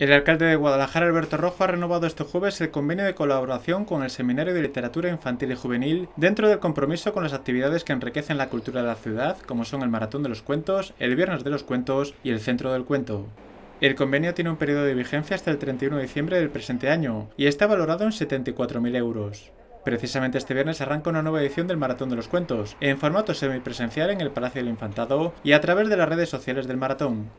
El alcalde de Guadalajara, Alberto Rojo, ha renovado este jueves el convenio de colaboración con el Seminario de Literatura Infantil y Juvenil dentro del compromiso con las actividades que enriquecen la cultura de la ciudad, como son el Maratón de los Cuentos, el Viernes de los Cuentos y el Centro del Cuento. El convenio tiene un periodo de vigencia hasta el 31 de diciembre del presente año y está valorado en 74.000 euros. Precisamente este viernes arranca una nueva edición del Maratón de los Cuentos, en formato semipresencial en el Palacio del Infantado y a través de las redes sociales del maratón.